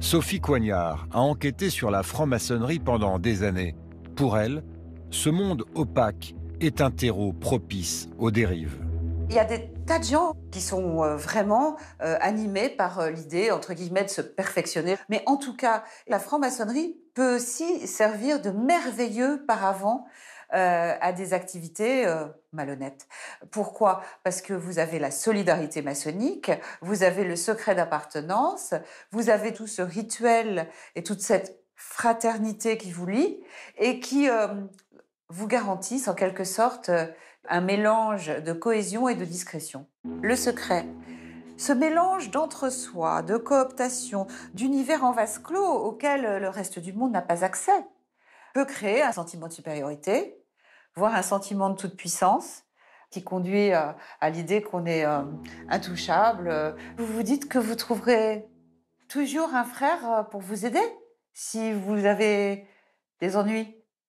Sophie Coignard a enquêté sur la franc-maçonnerie pendant des années. Pour elle, ce monde opaque est un terreau propice aux dérives. Il y a des tas de gens qui sont euh, vraiment euh, animés par euh, l'idée, entre guillemets, de se perfectionner. Mais en tout cas, la franc-maçonnerie peut aussi servir de merveilleux paravent euh, à des activités euh, malhonnêtes. Pourquoi Parce que vous avez la solidarité maçonnique, vous avez le secret d'appartenance, vous avez tout ce rituel et toute cette fraternité qui vous lie et qui euh, vous garantissent en quelque sorte un mélange de cohésion et de discrétion. Le secret. Ce mélange d'entre-soi, de cooptation, d'univers en vase clos auquel le reste du monde n'a pas accès créer un sentiment de supériorité, voire un sentiment de toute-puissance qui conduit euh, à l'idée qu'on est euh, intouchable. Vous vous dites que vous trouverez toujours un frère euh, pour vous aider si vous avez des ennuis.